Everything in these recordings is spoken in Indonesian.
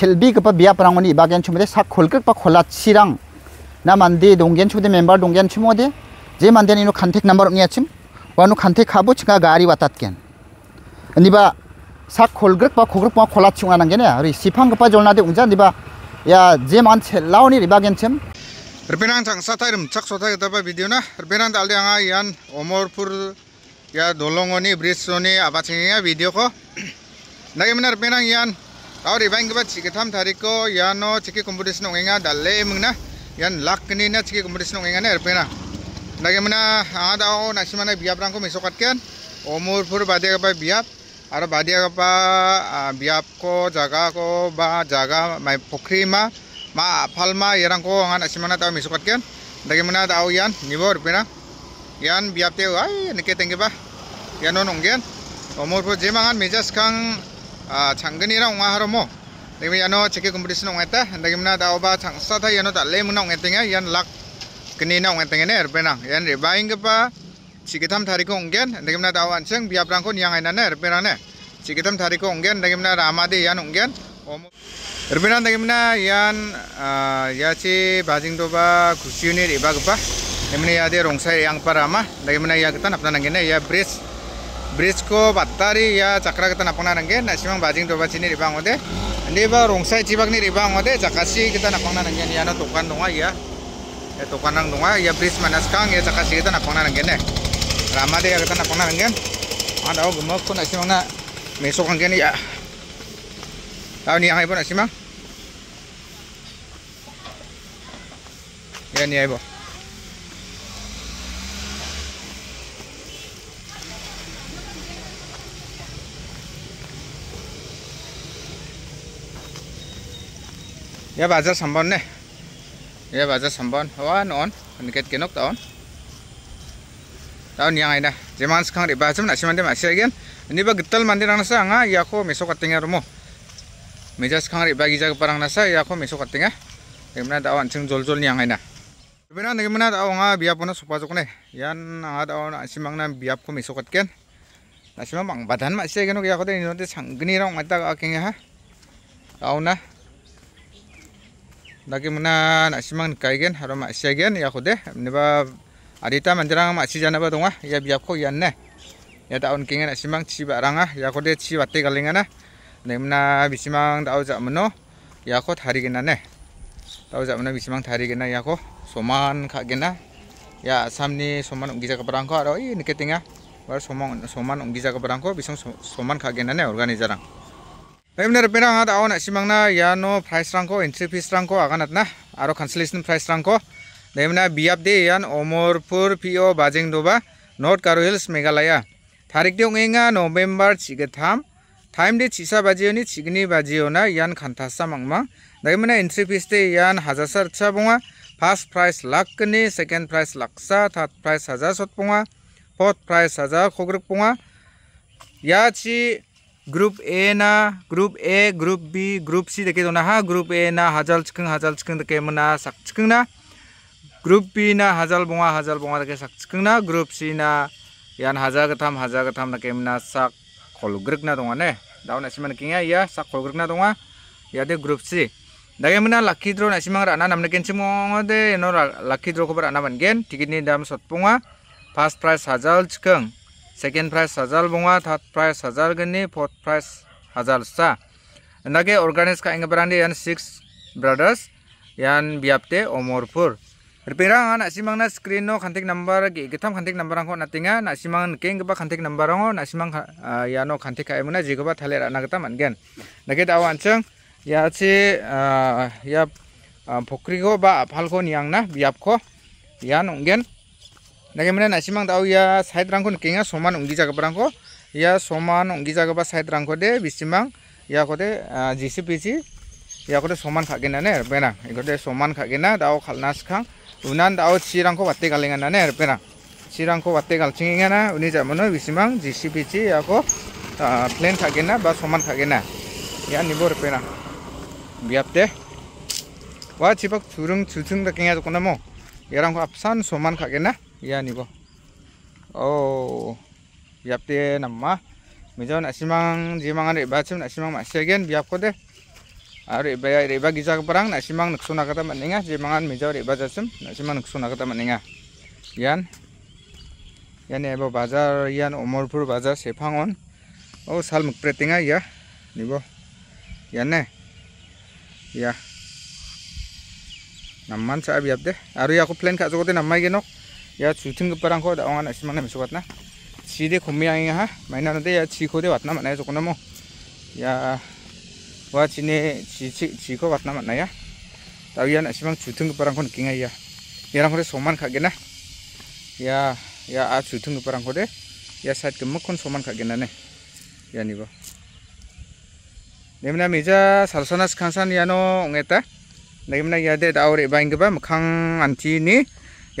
selbi kapa biap rangoni bagian chumde sak kholkak pa khola chirang na mande donggen chumde member donggen chumode je mande ni no contact number ngi achim wanu contact khabo chinga gari watat ken niba sak kholgrak pa khogrok pa khola chunga nang gene ari sipang kapa jolna de unja niba ya je man chelawni ribagen chim Rpinang sang satairim chak sotai tapa video na rpinang dalde anga yan omorpur ya dolongoni bridge soni abatinga video ko Nagi minar pinang yan kau di ke bat ciki tam thari ko ya no ciki competition ongenga dalle mengna yan lakni ni na ciki competition ongenga na erpena nage mana ah, ada o nasimana biap rangko mesokat kan omur pur badia kapa biap ada badia kapa ah, biap ko jaga ko ba jaga mai pokri ma ma palma ya ko angan nasimana tau mesokat kan nage mana tau yan nibor erpena yan biap te ai nike tengge ba yanon onggen omur pur jemangan mejas kang changgani ra unga haromo demi ano cheke kompetisi ong eta dagi mna da oba changsa tha yano ta lemu na ong yan lak kini na ong etinga ne erbenang yan ri baing ge pa tam tari ko onggen dengi mna da wan cheng biap rang ko nyang aina ne erbenang ne tam tari ko onggen dengi mna rama de yan onggen dengi dagimna yan yachi bajing doba dengi iba ya emne rong rongsai yang parama dagimna ya kita napna nangene ya bridge Brisco, batari ya cakra kita napangna rangge nasimang bajing dobachini ribang ode indiba rongsai chibagni ribang ode cakasi kita napangna ni iano tukan dong ya ya tukan nang dong ya bridge manas kang ya cakasi kita napangna rangge ne ramade ya kita napangna rangge ada ah, oh gemek pun nasimang na mesok ni ya tau nih yang ibu nasimang ya nih ibu ya bazar sambon ne ya bazar sambon wa non niket kenok taon taon yang aina jeman skang ri bazar na simande ma siagen kan? ini ba tel mandi nang nasa anga ya aku meso katinga rumo meja skang ri bagi jaga parang nasa ya aku meso katinga Gimana taon ceng jol jol yang aina Sebenarnya bagaimana tahu nggak biap supa supaya ne yan ada orang nasi mang biap ko meso katken Nah, cuma bang badan mak sih nonti kan? ya, aku ini nanti sanggeni orang mata kakeknya ha, tahu na dagi mana nak simang kai gen haro mak sia gen ya khude ba adita mandirang mak sia jana ba donga ya biap ko yan ne ya ta on kingen nak simang chi ba ranga ya khude chi batte galinga na mana bisimang dau ja meno ya khot hari gen ne dau ja meno bisimang hari gen ya ko soman kha gen ya samni soman unggiza ka barang ko aro i niketinga bar soman soman unggiza ka barang ko bisang soman kha gen ne ne jarang Emner pera hat awan simangna ya no price rangko entry fees rangko agan atna aro cancellation price rangko demna biap de yan omorpur pio bajing doba north karo hills meghalaya tarik de ungenga november chigetham time de chisa bajio ni chigni bajio na yan khantasa mangma demna entry fees de yan hajasar cha bunga first prize lakh ने second prize लाखसा third prize हजार सतपुआ fourth price हजार खोग्रपुआ या ची group A ना group A group B group C देखे दो तो ना हाँ, ग्रुप ए ना हजल चिकन हजल चिकन देखे मना सक चिकन ना ग्रुप बी ना हजल बोंगा हजल बोंगा देखे सक चिकन ना ग्रुप सी ना यान हाजा गथाम हाजा गथाम देखे मना सक खोलग्रक ना दोंगा ने दाउन दाउ मन किया या सक खोलग्रक ना दोंगा या दे ग्रुप सी देखे मना लकी ड्रो नसिम राना नामने केनसिम दे नो लकी ड्रो को राना बनगेन टिकेटनि दाम सतपोंगा फार्स्ट प्राइस हाजल चिकन सेकेंड प्राइज हजार बोंगा थार्ड प्राइज हजार गनी फोर्थ प्राइज हजार सा नगे ऑर्गेनाइज का इंगबरानी यान सिक्स ब्रदर्स यान बियापते ओमरपुर रिपेरा नासिमांगना स्क्रीन नो खान्थिक नम्बर गेथाम खान्थिक नम्बर आंखौ नातिङा नासिमां केंगबा खान्थिक नम्बर आंखौ नासिमां यानो खान्थिक खायमोना जिगोबा थालेर नागता मोनगोन नगे दाव आनसों या फख्रिखौ बा आफालखौ नियांना बियाबखौ या नंगोन Nage mana nasi mang tau ya side rangko nkinga soman unggi jaga perangko ya soman unggi jaga pas side rangko de bisi mang ya kote jisi pisi ya kote soman kagena ne erpena ikote soman kagena tau kal nas kang unan tau si rangko wate kalingan repena, erpena rangko wate kal cingingan na uni jaga ya ko ah, plan kagena bas soman kagena ya nibo erpena biap de wa cipak curung cucung dakinga jokona mo ya rangko apsan soman kagena Iya nih bo oh yapte nama mijo nak simang jimang riba ba chim nak simang ma segen biap ko de ari ba ari ba gija perang nak simang nak suna kata maninga jimangan mijo ari ba jasim nak simang nak kata yan yan ebo ya, bazar yan omorpur bazar sepangon oh sal mukpretinga iya. eh. iya. ya nih bo yan ne ya namman sa biap aru ari aku plan ka jogote nammai genok ya chuting parang ko da ong ana simang na mesukat na chi de khomi ang ha maina na ya chi ko de watna manai jokna ya wa chi cici chi chi chi ko ya ta ya na simang chuting parang ko kinga ya ya rang soman kagena, ya ya a chuting parang ko ya saat ke mukon soman kagena nih, ne ya ni ba nemna meja salsonas khansan ya no ngeta nemna ya de da ore baing ba makhang anti ni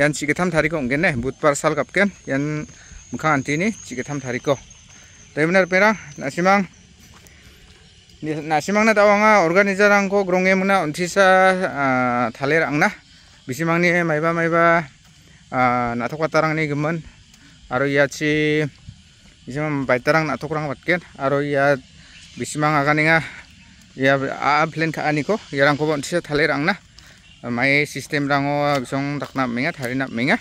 yan chiketam tariko onggen ne par sal kapken yan mukhang antini chiketam thariko taimenar pera nasimang nasimangna dawanga organizarangko gronge muna sa thaler angna e maiba maiba nathokatarangni gemen aro yachi bisimang nato kurang batken aro ya bisimang aganinga ya a plan khaaniko yarangko sa thaler angna mai sistem rango tak takna mengat harinap menga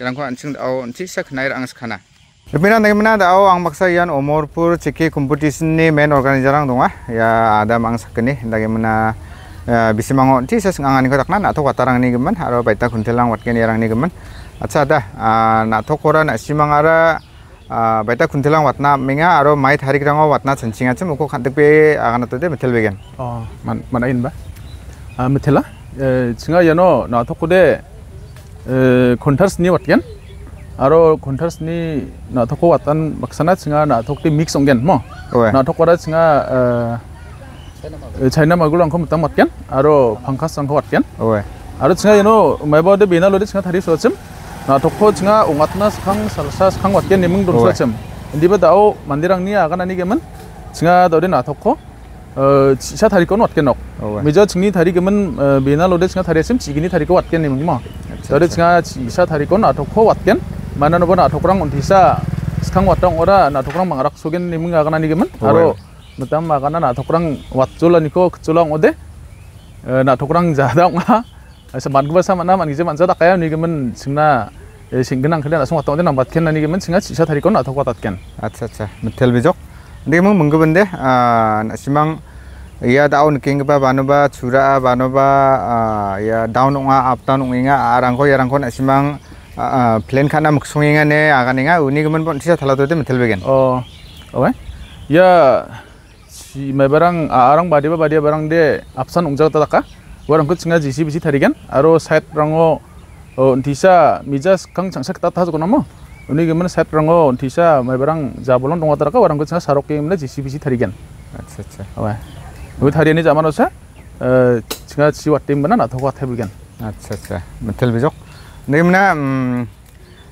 irangko ansing dao ansi sa khnai rang skhana Lepina naimna au ang baksa yan Omorpur Chiki competition ni main organizer rang mah ya ada mang sak sakni lagimna ya, mang ansi sak ngangan ko takna atau watarang ni geman haro baita kuntelang ni rang ni geman atsa da nato kora na ara baita kuntilang watna minga aro mai hari rango watna sancinga cem ko kantek be agana tode metel begen oh man manain ba metela zinga yano na t o k de konthars ni watgen aro konthars ni na t o k watan m a k s a n a zinga na t o k de mix ongen mo na thok o k a c c h i n n a a a m g g u l k m t t a a aro a n n g e p a a s n g k wara t g e n a o c i n yano a o m de b b i n a lo de i c n g a tari na so k chim a 이나 마굴 안컴 땀 왔겐 아로 방카스 안컴 왔겐 오에 아로 칭아 예노 마이버데 베나로데 칭아 다리 소 ndi ba 아 a 아 mandirang ni 밍 도르 소쯤 인디바 다오 만디랑 니 i n 나니 게만 칭아 더리 나 토코 sa t a r i kon wat kenok meja chingni thari kemen bena lode chinga thari sim chigini thari ko wat ken nimma tare chinga sa thari kon atok ko wat ken mana no bona atok rang untisa skang watang ora na atok rang mangrak sogen niminga kana ni kemen aro metam makana na atok rang wat jola niko kchulang ode na atok rang jada nga saman gba sama na man gije man jada kaya ni kemen chingna sing genang khale na song watang ode na bat ken na ni kemen chinga sa thari kon atok wat ken acha acha metel bijok demo mengge bende ah, nak simang ya daun king ba banoba cura ba ya daun onga abtan nunginga arangko ya arangko nak simang plan ah, khana inga ne aga inga uni gemen pon sisa thala tote metel begin? oh oke ya si mebarang arang badia badia barang de apsan ungja tataka warangko singa jisi bisi tharigan aro side rango oh, ntisa mijas kang changsa kita tahajo kono mo ini gimana set rongo, disa, mai barang jabolon dong watar kau orang kutsa sarok yang mana JCPC tharigan. Acha acha. Oke. Itu hari ini zaman osa singa siwat tim mana atau kuat hebulgan. Acha Oke. Betul bijok. Ini mana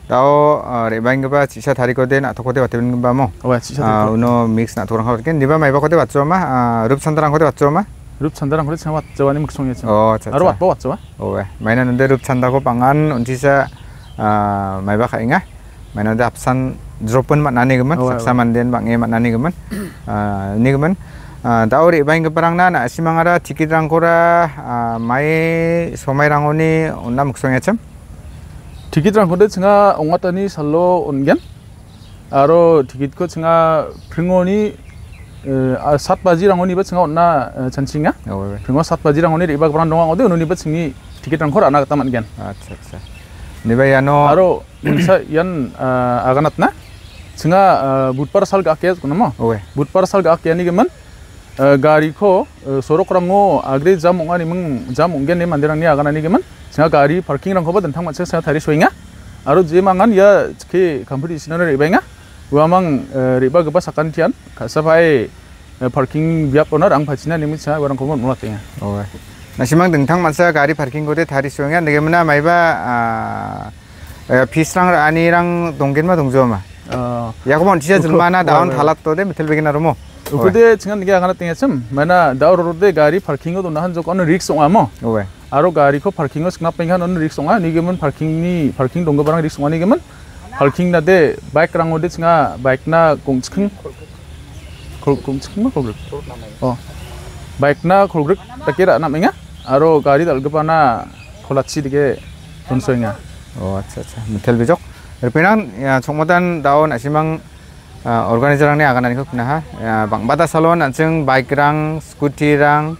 tau rebang gapa tisa thari kau den atau kote watibin gapa mo. Apa tisa? Uno mix nak turang kau kan. Di bawah mai kote wat cuma rup santarang kote wat cuma. Rup santarang kote sama wat cuma ni mukson ya cuma. Oh acha. Aru wat bawa cuma. Oh eh. Mainan nanti rup santarang kau pangan untisa mai bakar ingah. mana da apsan dropen mat nani geman saksa manden bang emat nani nane geman ni geman dauri bain geparang na na simang ara tikit rang kora mai somai rang oni onna muksong echam tikit rang kode chinga tani sallo ongen aro tikit ko chinga pringoni सात बाजि राङनिबो सिङाव अनना सानसिङा फिङाव सात बाजि राङनि रेबा ग्रान दङ अदे उनुनिबो सिंनि टिकेट रांखौ राना गाता मानगोन आच्छा आच्छा niba yano aro insa yan ah, aganat na singa ah, butpar sal ga ke kunama oke butpar sal ga ni geman ah, gari ko sorok rango agre jam mung jam onggen ni mandirang ni agana ni geman gari parking rang ko ba dentang matse sa thari soinga aro jemangan ya ke competition re benga uamang riba geba sakan tian kasapai parking biap onar ang pacina ni mitsa warang ko nasimak dengtang masa gari parking kode tari suangnya nege mena maiba pisrang ah, eh, ani rang donggen ma dongjo ma ah. ya kumon tisa jelmana daun halat tode betul begina romo ukude chingan nege angana tinga sem mana daur rode gari parking kode nahan jok on rik onga mo aro gari ko parking kode sengap penghan on riks onga nege men parking ni parking donggo barang riks onga nege men parking na de bike rang ode chinga bike na gongchkeng gongchkeng ma gongchkeng ya. oh bike na gongchkeng takira namanya aro kali dalga pana kola chidike tunsoinga. Oh, acha acha. Mutel bejok. Erpinan ya chomotan daun asimang organizer ang ni akan nani kokna ha. bang bata salon anseng bike rang, scooty rang,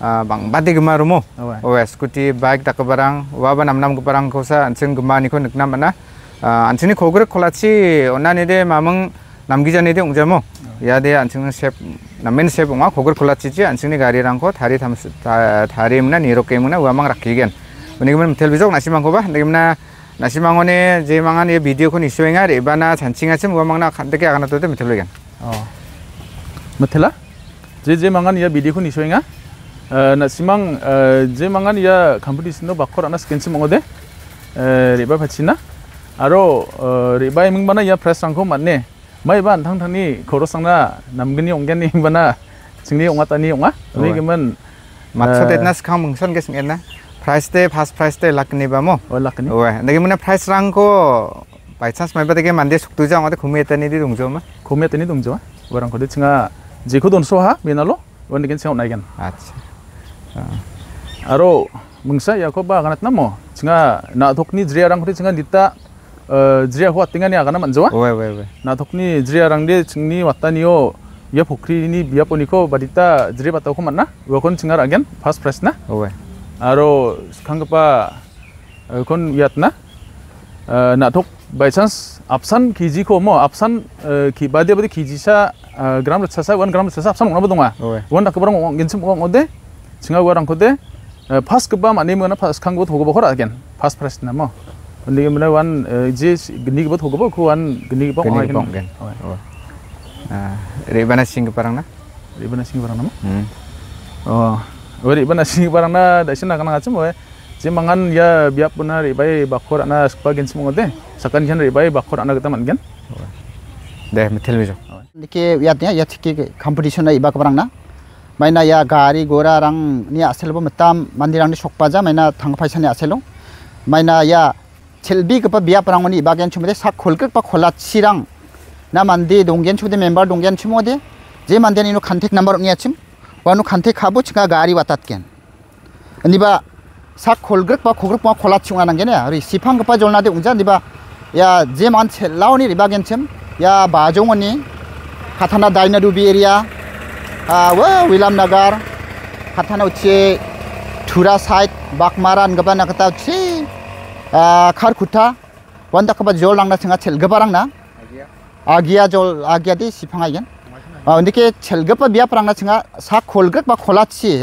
bang bati gema rumo. Oh, scooty bike takka barang, waba nam nam gema rang kosa anseng gemar niko nikna mana. anseng ni kogre kola chi onani de mamang namgi jani de ungjamo ya deh anjing sep namun sep uang kogor kulat cici anjing ini gari rangko thari tham thari mana niro kayak mana uang mang rakhi gan ini gimana bisa nasi mangko bah ini nasi mangone jadi mangan ya video kon isu enggak deh bana anjing aja uang mangna kandek ya karena tuh deh mithel gan oh mithela jadi jadi mangan ya video kon isu nasi mang jadi mangan ya kompetisi no bakor anas kencing mangko deh riba bacina Aro riba emang mana ya press rangko mana mai ban thang thang ni khoro sang na nam gni ong gen ni bana sing ni ong ta ni ong a ni gemen matso det nas kham mung san ge sing na price te fast price te lak ni ba mo o lak ni o ne gemen price rang ko by chance mai ba de ge man de suk tu ja ong ta khumi ta ni di dung jo ma khumi ta ni dung jo ma warang ko de chinga ji ko don so ha be na lo wan gen sing na gen acha aro mungsa yakho ba ganat na mo chinga na thok ni jre rang ko chinga dita Zia হওয়া টিঙানি আগানা মানজা নাথকনি জিয়া রংদে চিংনি ওয়াতানিও ইয়া পুখ্রী বিয়া পনিকো বাড়িতা জিরে বাতাও মানা ওখন সিঙার আগেন ফার্স্ট প্রাইস না আর সুখাঙ্গপা ওখন ইয়াত না নাথক বাই চান্স আপসান খিজি কম আপসান খি বাদে বাদে খিজি সা গ্রাম রেসা সা ওয়ান গ্রাম রেসা সা আপসান ওনাবো দোয়া ওয়ান ডাকবার গেনসিম ওয়াং ওদে সিঙা ওয়ারং কোদে ফার্স্ট কবা মানে মানে ফার্স্ট খাঙ্গবো থাকবো হর আগেন ফার্স্ট প্রাইস না ম ni mana wan je gni bot hogo ko wan gni bot wan gni sing na ribana sing parang na oh ri sing parang na da sin na kana ngacem mangan ya biap puna ri bakor ana spagen semua de sakan jan ri bakor anak kita mangan deh metel bejo ya yatnya ya ki competition na iba keparang na ni 야 가리 고라랑 mandi 아셀보 메탐 만디랑 paja maina 마이나 당파이산이 아셀로 maina ya chelbi kapa biya prangoni iba gen chumode sak kolkak pa kola chirang na mandi donggen chumode member donggen chumode je mandi ni no kantek number ngia wanu kantek habu chinga gari watat gen ni ba sak kolkak pa kolkak pa kola chunga nang gen ya ri sipang kapa jol nade unjan ni ba ya je ancel chel launi iba gen chum ya ba jongoni katana daina dubi area a wa wilam nagar katana uche Dura side bakmaran maran gapa nakata uche Ah, kar kuta wanda kaba jol langna tsinga chel gaba agia jol agia di si pangai gen wanda ah, ke chel gaba biap langna tsinga sa kol gak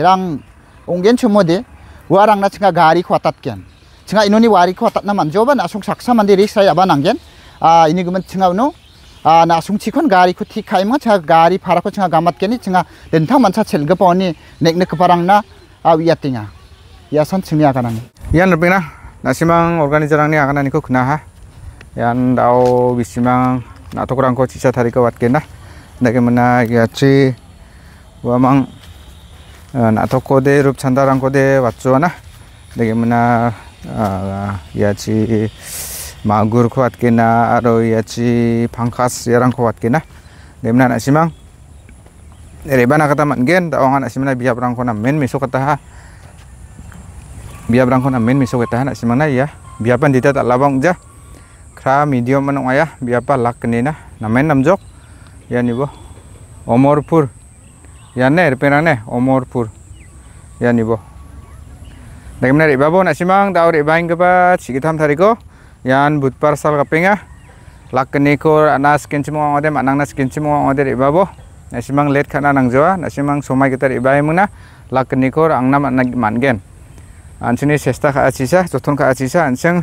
rang onggen chumo de wa langna tsinga gari kwa tat gen tsinga inoni wari kwa tat na man joba na sai aba ya nang gen ah, ini gomen tsinga wno na sung cikon gari kuti kai ma gari para kwa tsinga gamat gen ni tsinga den tang oni nek nek kaba langna a wiyatinga ya san tsinga kanan ya nerbina nasimang organizerang ni akan ani ko ha yan dao bisimang natokurang ko cisa tari ko na dake mana ci, wamang natoko de rup chandarang ko de na dake mana ci magur ko watkena aro ci pangkas yarang ko na dake mana nasimang na kata mangen, tak orang anak simena biar orang kau men mesok kata ha biar brangkon amin miso kita anak simang na ya biar pan dita tak labang jah kra medium menung ayah biar pa lak na namen namjok ya omor pur ya ne erpenang ne omorpur ya nibo Bagaimana menarik babo nak simang tau rik baing kebat yang but yan butpar ya lak lakni ko anas orang ada mak nang nas skin orang ada rik babo nak simang let karena nang jawa nak simang somai kita rik baing muna lakni ko angnam anak mangen ancini sesta ka acisa joton ka acisa anseng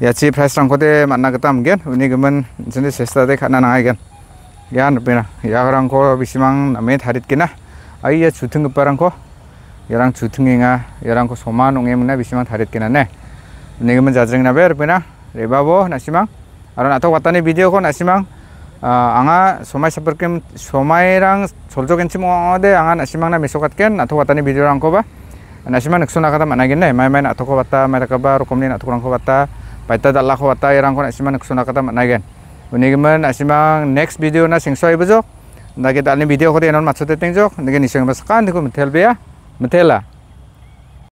ya ci pres rang mana kita mungkin ini gemen ancini sesta de kana nangai gen ya nupina ya orang ko bisimang namet harit kina ai ya cuteng keparang ko ya orang cuteng inga orang ko soma nung emeng na bisimang harit kina ne ini gemen jajeng nabe nupina reba bo nasimang aron atau watane video ko nasimang anga somai seperti somai rang soljo kencimu ada anga nasimang na mesokat ken atau watane video rang ko ba ana simanak suna kata mana gin mai mai nak toko bata mai rukom rukum ni nak tukurang ko bata paita dalla ko bata irang ko nak simanak suna kata mana gin uni gemen next video na sing soi bejo kita dalni video ko denon matsute tengjok nage niseng basakan dikum telbea metela